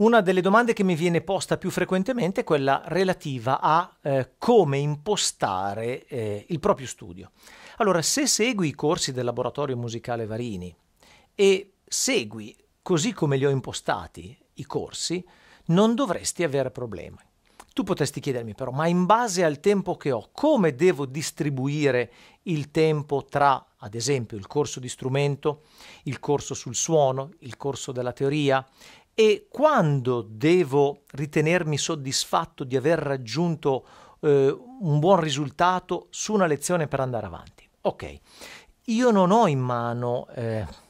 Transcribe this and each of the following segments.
Una delle domande che mi viene posta più frequentemente è quella relativa a eh, come impostare eh, il proprio studio. Allora, se segui i corsi del laboratorio musicale Varini e segui così come li ho impostati i corsi, non dovresti avere problemi. Tu potresti chiedermi però, ma in base al tempo che ho, come devo distribuire il tempo tra, ad esempio, il corso di strumento, il corso sul suono, il corso della teoria, e quando devo ritenermi soddisfatto di aver raggiunto eh, un buon risultato su una lezione per andare avanti? Ok, io non ho in mano... Eh,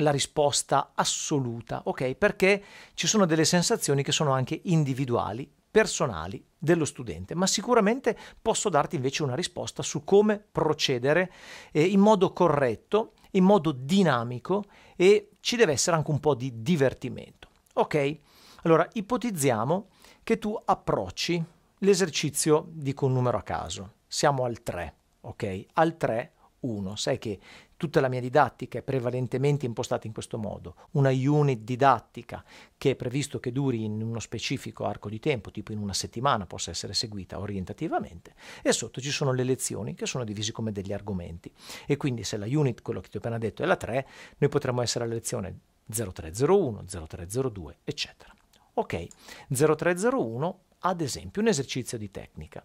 la risposta assoluta, ok? Perché ci sono delle sensazioni che sono anche individuali, personali dello studente, ma sicuramente posso darti invece una risposta su come procedere eh, in modo corretto, in modo dinamico e ci deve essere anche un po' di divertimento. Ok, allora ipotizziamo che tu approcci l'esercizio, dico un numero a caso, siamo al 3, ok? Al 3, 1. Sai che tutta la mia didattica è prevalentemente impostata in questo modo, una unit didattica che è previsto che duri in uno specifico arco di tempo, tipo in una settimana, possa essere seguita orientativamente, e sotto ci sono le lezioni che sono divise come degli argomenti. E quindi se la unit, quello che ti ho appena detto, è la 3, noi potremmo essere alla lezione 0301, 0302, eccetera. Ok, 0301 ad esempio un esercizio di tecnica.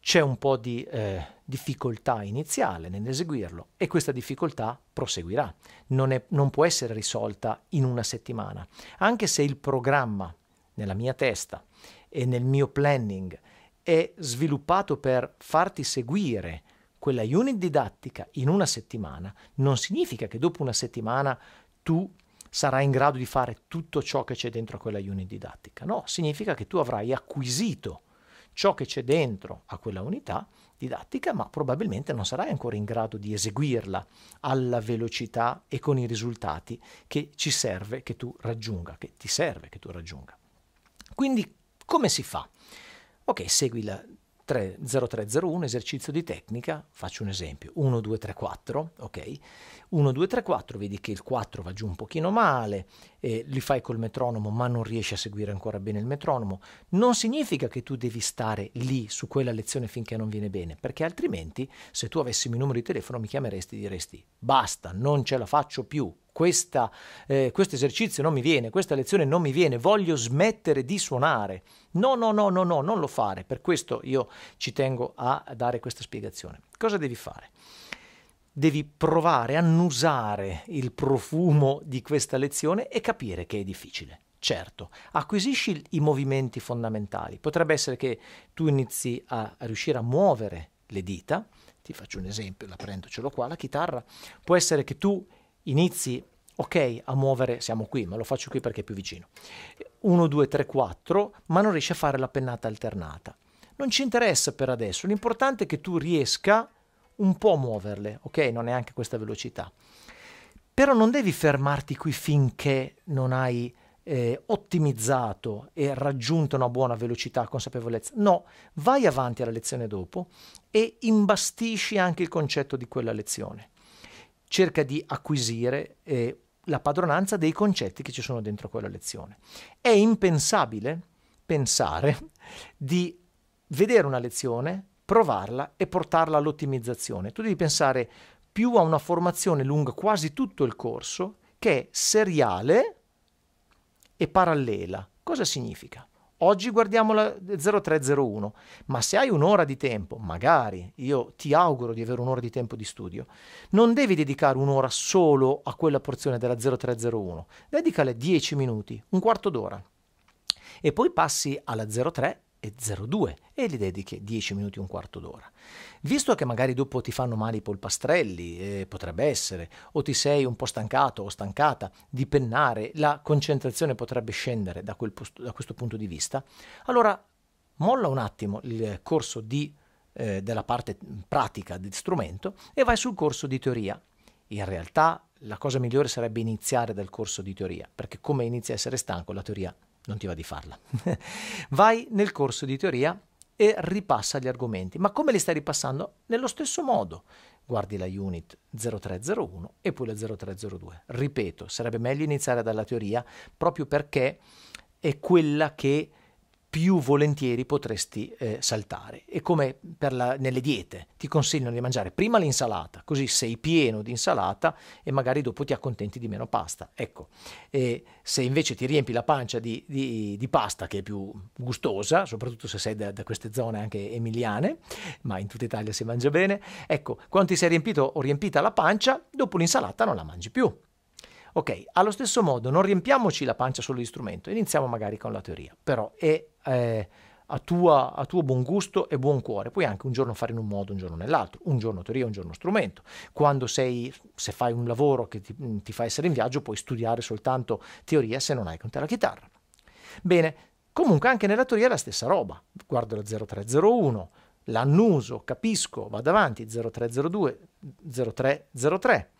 C'è un po' di eh, difficoltà iniziale nell'eseguirlo e questa difficoltà proseguirà, non, è, non può essere risolta in una settimana, anche se il programma nella mia testa e nel mio planning è sviluppato per farti seguire quella unit didattica in una settimana non significa che dopo una settimana tu sarai in grado di fare tutto ciò che c'è dentro a quella unit didattica. No, significa che tu avrai acquisito ciò che c'è dentro a quella unità didattica, ma probabilmente non sarai ancora in grado di eseguirla alla velocità e con i risultati che ci serve che tu raggiunga, che ti serve che tu raggiunga. Quindi come si fa? Ok, segui la 0301, esercizio di tecnica, faccio un esempio, 1, 2, 3, 4, ok? 1, 2, 3, 4, vedi che il 4 va giù un pochino male, eh, li fai col metronomo ma non riesci a seguire ancora bene il metronomo. Non significa che tu devi stare lì su quella lezione finché non viene bene, perché altrimenti se tu avessi il mio numero di telefono mi chiameresti e diresti basta, non ce la faccio più, questa, eh, questo esercizio non mi viene, questa lezione non mi viene, voglio smettere di suonare. No, no, no, no, no, non lo fare. Per questo io ci tengo a dare questa spiegazione. Cosa devi fare? Devi provare, annusare il profumo di questa lezione e capire che è difficile. Certo, acquisisci i movimenti fondamentali. Potrebbe essere che tu inizi a, riuscire a muovere le dita. Ti faccio un esempio, la prendo, ce l'ho qua, la chitarra. Può essere che tu inizi, ok, a muovere, siamo qui, ma lo faccio qui perché è più vicino, 1, 2, 3, 4, ma non riesci a fare la pennata alternata. Non ci interessa per adesso, l'importante è che tu riesca un po' a muoverle, ok? Non è anche questa velocità. Però non devi fermarti qui finché non hai eh, ottimizzato e raggiunto una buona velocità, consapevolezza. No, vai avanti alla lezione dopo e imbastisci anche il concetto di quella lezione cerca di acquisire eh, la padronanza dei concetti che ci sono dentro quella lezione. È impensabile pensare di vedere una lezione, provarla e portarla all'ottimizzazione. Tu devi pensare più a una formazione lunga quasi tutto il corso che è seriale e parallela. Cosa significa? Oggi guardiamo la 0301, ma se hai un'ora di tempo, magari io ti auguro di avere un'ora di tempo di studio, non devi dedicare un'ora solo a quella porzione della 0301, dedicale 10 minuti, un quarto d'ora. E poi passi alla 03 02 e gli dedichi 10 minuti un quarto d'ora. Visto che magari dopo ti fanno male i polpastrelli, eh, potrebbe essere, o ti sei un po' stancato o stancata di pennare, la concentrazione potrebbe scendere da, posto, da questo punto di vista, allora molla un attimo il corso di, eh, della parte pratica di strumento e vai sul corso di teoria. In realtà la cosa migliore sarebbe iniziare dal corso di teoria, perché come inizia a essere stanco la teoria non ti va di farla. Vai nel corso di teoria e ripassa gli argomenti. Ma come li stai ripassando? Nello stesso modo. Guardi la unit 0301 e poi la 0302. Ripeto, sarebbe meglio iniziare dalla teoria proprio perché è quella che più volentieri potresti eh, saltare. È come la, nelle diete, ti consigliano di mangiare prima l'insalata, così sei pieno di insalata e magari dopo ti accontenti di meno pasta. Ecco, e se invece ti riempi la pancia di, di, di pasta, che è più gustosa, soprattutto se sei da, da, queste zone anche emiliane, ma in tutta Italia si mangia bene, ecco, quando ti sei riempito o riempita la pancia, dopo l'insalata non la mangi più. Ok, allo stesso modo non riempiamoci la pancia solo di strumento, iniziamo magari con la teoria, però è eh, a, tua, a, tuo buon gusto e buon cuore, puoi anche un giorno fare in un modo, un giorno nell'altro, un giorno teoria, un giorno strumento. Quando sei, se fai un lavoro che ti, ti fa essere in viaggio, puoi studiare soltanto teoria se non hai con te la chitarra. Bene, comunque anche nella teoria è la stessa roba, guardo la 0301, l'annuso, capisco, vado avanti, 0302, 0303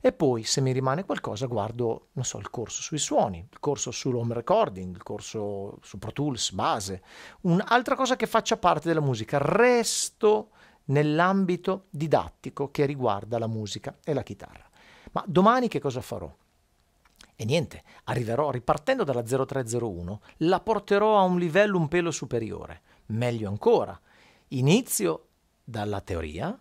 e poi se mi rimane qualcosa guardo, non so, il corso sui suoni, il corso sull'home recording, il corso su Pro Tools, base, un'altra cosa che faccia parte della musica, resto nell'ambito didattico che riguarda la musica e la chitarra. Ma domani che cosa farò? E niente, arriverò ripartendo dalla 0301, la porterò a un livello un pelo superiore, meglio ancora, inizio dalla teoria,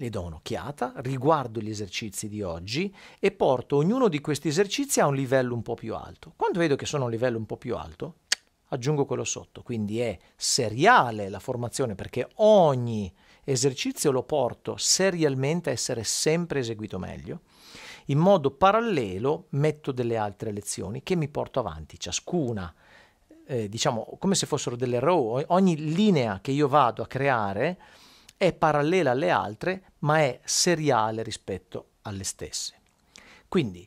le do un'occhiata, riguardo gli esercizi di oggi e porto ognuno di questi esercizi a un livello un po' più alto. Quando vedo che sono a un livello un po' più alto, aggiungo quello sotto, quindi è seriale la formazione perché ogni esercizio lo porto serialmente a essere sempre eseguito meglio. In modo parallelo metto delle altre lezioni che mi porto avanti, ciascuna eh, diciamo come se fossero delle row, ogni linea che io vado a creare è parallela alle altre, ma è seriale rispetto alle stesse. Quindi,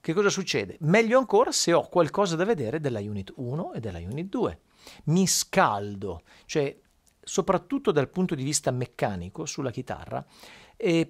che cosa succede? Meglio ancora se ho qualcosa da vedere della unit 1 e della unit 2. Mi scaldo, cioè soprattutto dal punto di vista meccanico sulla chitarra,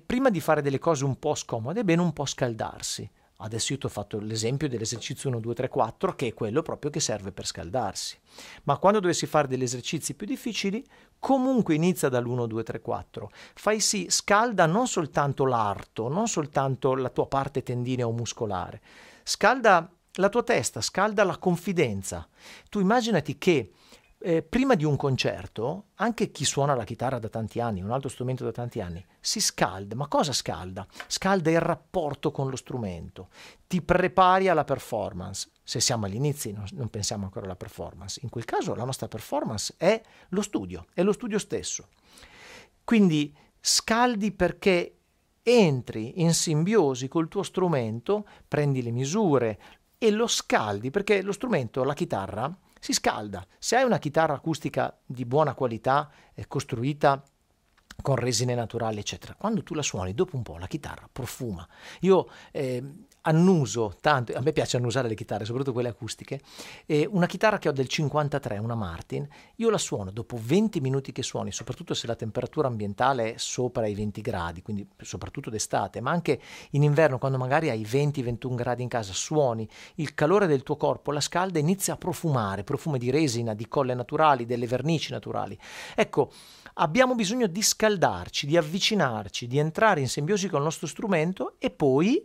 prima di fare delle cose un po' scomode è bene un po' scaldarsi. Adesso io ti ho fatto l'esempio dell'esercizio 1, 2, 3, 4, che è quello proprio che serve per scaldarsi. Ma quando dovessi fare degli esercizi più difficili, comunque inizia dall'1, 2, 3, 4. Fai sì, scalda non soltanto l'arto, non soltanto la tua parte tendinea o muscolare, scalda la tua testa, scalda la confidenza. Tu immaginati che eh, prima di un concerto, anche chi suona la chitarra da tanti anni, un altro strumento da tanti anni, si scalda. Ma cosa scalda? Scalda il rapporto con lo strumento, ti prepari alla performance. Se siamo all'inizio, non, non pensiamo ancora alla performance. In quel caso la nostra performance è lo studio, è lo studio stesso. Quindi scaldi perché entri in simbiosi col tuo strumento, prendi le misure e lo scaldi perché lo strumento, la chitarra, si scalda. Se hai una chitarra acustica di buona qualità, eh, costruita con resine naturali, eccetera, quando tu la suoni, dopo un po' la chitarra profuma. Io eh, annuso tanto, a me piace annusare le chitarre, soprattutto quelle acustiche, e una chitarra che ho del 53, una Martin, io la suono dopo 20 minuti che suoni, soprattutto se la temperatura ambientale è sopra i 20 gradi, quindi soprattutto d'estate, ma anche in inverno quando magari hai 20-21 gradi in casa, suoni, il calore del tuo corpo la scalda e inizia a profumare, profumi di resina, di colle naturali, delle vernici naturali. Ecco, abbiamo bisogno di scaldarci, di avvicinarci, di entrare in simbiosi con il nostro strumento e poi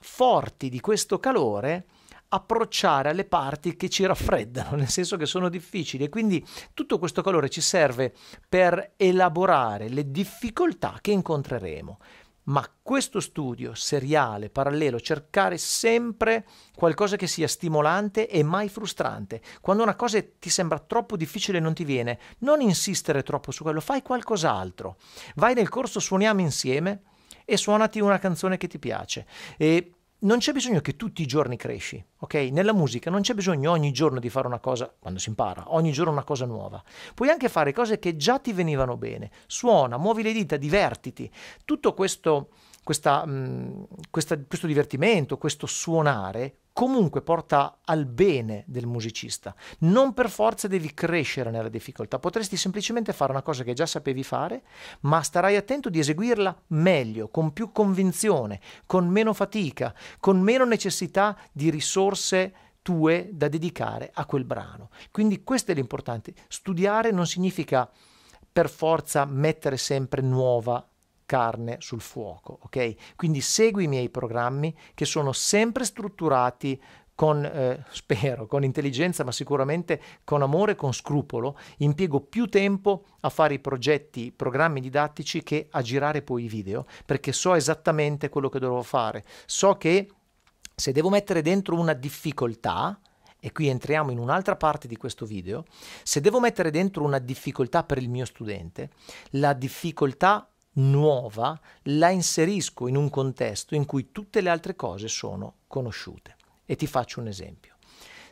forti di questo calore approcciare alle parti che ci raffreddano, nel senso che sono difficili e quindi tutto questo calore ci serve per elaborare le difficoltà che incontreremo. Ma questo studio seriale, parallelo, cercare sempre qualcosa che sia stimolante e mai frustrante. Quando una cosa ti sembra troppo difficile e non ti viene, non insistere troppo su quello, fai qualcos'altro. Vai nel corso, suoniamo insieme, e suonati una canzone che ti piace. E non c'è bisogno che tutti i giorni cresci, ok? Nella musica non c'è bisogno ogni giorno di fare una cosa, quando si impara, ogni giorno una cosa nuova. Puoi anche fare cose che già ti venivano bene. Suona, muovi le dita, divertiti. Tutto questo, questa, mh, mm, questa, questo divertimento, questo suonare comunque porta al bene del musicista. Non per forza devi crescere nella difficoltà, potresti semplicemente fare una cosa che già sapevi fare, ma starai attento di eseguirla meglio, con più convinzione, con meno fatica, con meno necessità di risorse tue da dedicare a quel brano. Quindi questo è l'importante. Studiare non significa per forza mettere sempre nuova carne sul fuoco, ok? Quindi segui i miei programmi che sono sempre strutturati con, eh, spero, con intelligenza, ma sicuramente con amore con scrupolo, impiego più tempo a fare i progetti, i programmi didattici che a girare poi i video, perché so esattamente quello che dovrò fare. So che se devo mettere dentro una difficoltà, e qui entriamo in un'altra parte di questo video, se devo mettere dentro una difficoltà per il mio studente, la difficoltà nuova la inserisco in un contesto in cui tutte le altre cose sono conosciute. E ti faccio un esempio.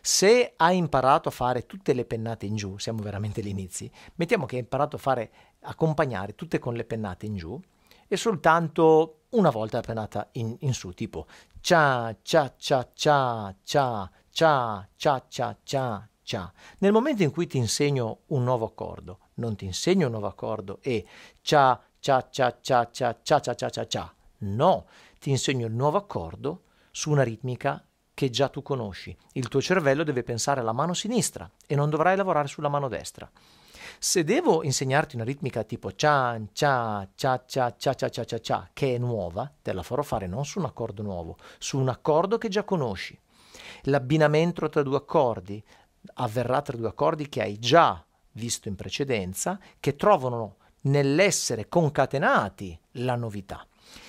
Se hai imparato a fare tutte le pennate in giù, siamo veramente agli inizi, mettiamo che hai imparato a fare accompagnare tutte con le pennate in giù e soltanto una volta la pennata in, in su, tipo cia cia cia cia cia cia cia cia cia cia. Nel momento in cui ti insegno un nuovo accordo, non ti insegno un nuovo accordo e cia cia cia cia cia cia cia cia cia cia. No, ti insegno il nuovo accordo su una ritmica che già tu conosci. Il tuo cervello deve pensare alla mano sinistra e non dovrai lavorare sulla mano destra. Se devo insegnarti una ritmica tipo cia cia cia cia cia cia cia cia cia, che è nuova, te la farò fare non su un accordo nuovo, su un accordo che già conosci. L'abbinamento tra due accordi avverrà tra due accordi che hai già visto in precedenza, che trovano nell'essere concatenati la novità.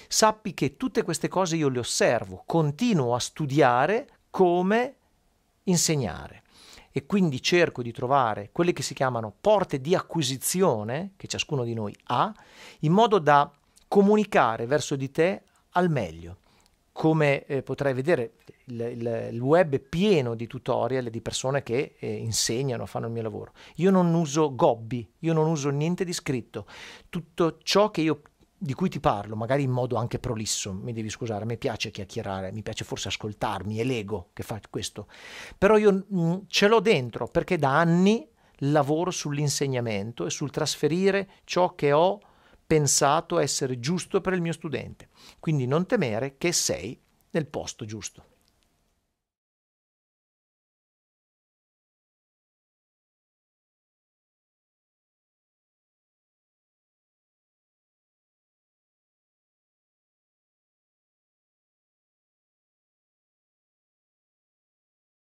Sappi che tutte queste cose io le osservo, continuo a studiare come insegnare e quindi cerco di trovare quelle che si chiamano porte di acquisizione che ciascuno di noi ha, in modo da comunicare verso di te al meglio. Come eh, potrai vedere, il, il, il, web è pieno di tutorial di persone che eh, insegnano, fanno il mio lavoro. Io non uso gobbi, io non uso niente di scritto. Tutto ciò io, di cui ti parlo, magari in modo anche prolisso, mi devi scusare, a me piace chiacchierare, mi piace forse ascoltarmi, è l'ego che fa questo, però io mh, mm, ce l'ho dentro perché da anni lavoro sull'insegnamento e sul trasferire ciò che ho pensato essere giusto per il mio studente. Quindi non temere che sei nel posto giusto.